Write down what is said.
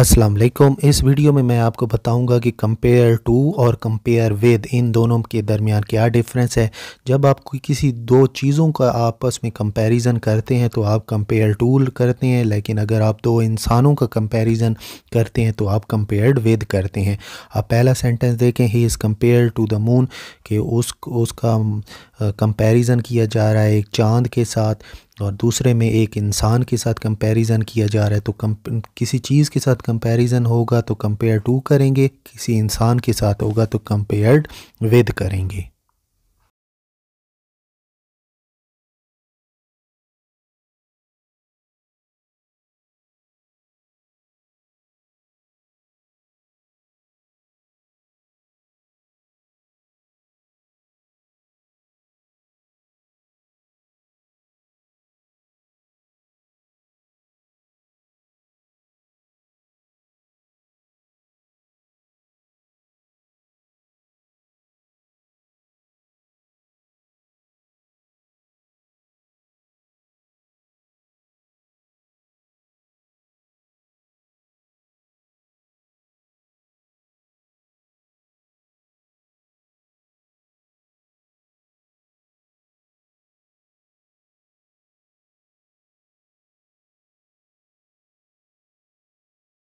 अस्सलाम वालेकुम इस वीडियो में मैं आपको बताऊंगा कि कंपेयर टू और कंपेयर विद इन दोनों के दरमियान क्या डिफरेंस है जब आप कोई किसी दो चीज़ों का आपस में कंपैरिजन करते हैं तो आप कंपेयर टू करते हैं लेकिन अगर आप दो इंसानों का कंपैरिजन करते हैं तो आप कंपेयर्ड विद करते हैं आप पहला सेंटेंस देखें he is compare to the moon कि उस उसका कंपेरिज़न किया जा रहा है एक चाँद के साथ और दूसरे में एक इंसान के साथ कंपैरिजन किया जा रहा है तो कम किसी चीज़ के साथ कंपैरिजन होगा तो कंपेयर टू करेंगे किसी इंसान के साथ होगा तो कंपेयर्ड विद करेंगे